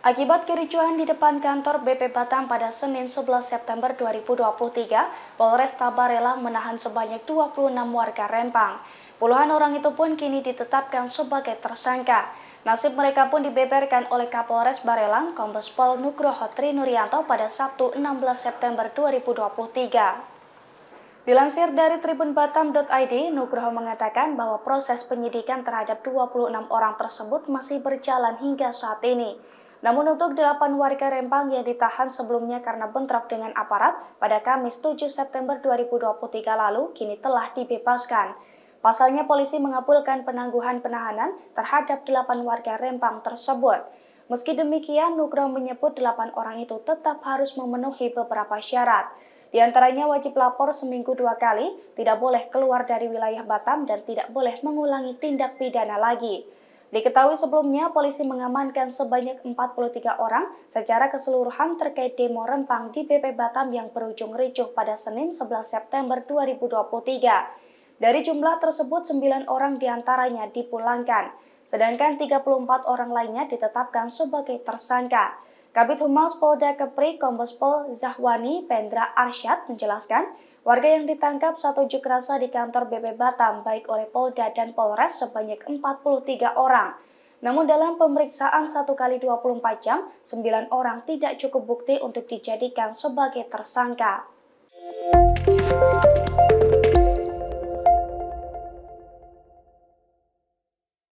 Akibat kericuhan di depan kantor BP Batam pada Senin 11 September 2023, Polres Tabarela menahan sebanyak 26 warga Rempang. Puluhan orang itu pun kini ditetapkan sebagai tersangka. Nasib mereka pun dibeberkan oleh Kapolres Barelang, Kombes Pol Nugroho Tri Nuryanto pada Sabtu 16 September 2023. Dilansir dari tribunbatam.id, Nugroho mengatakan bahwa proses penyidikan terhadap 26 orang tersebut masih berjalan hingga saat ini. Namun untuk delapan warga Rempang yang ditahan sebelumnya karena bentrok dengan aparat pada Kamis 7 September 2023 lalu kini telah dibebaskan. Pasalnya polisi mengabulkan penangguhan penahanan terhadap delapan warga Rempang tersebut. Meski demikian, Nugro menyebut delapan orang itu tetap harus memenuhi beberapa syarat. Di antaranya wajib lapor seminggu dua kali, tidak boleh keluar dari wilayah Batam dan tidak boleh mengulangi tindak pidana lagi. Diketahui sebelumnya, polisi mengamankan sebanyak 43 orang secara keseluruhan terkait demo rempang di BP Batam yang berujung ricuh pada Senin 11 September 2023. Dari jumlah tersebut, 9 orang diantaranya dipulangkan, sedangkan 34 orang lainnya ditetapkan sebagai tersangka. Kabit Humas Polda Kepri Kombes Zahwani Pendra Arsyad menjelaskan, Warga yang ditangkap saat unjuk rasa di kantor BP Batam baik oleh Polda dan Polres sebanyak 43 orang. Namun dalam pemeriksaan 1 kali 24 jam, 9 orang tidak cukup bukti untuk dijadikan sebagai tersangka.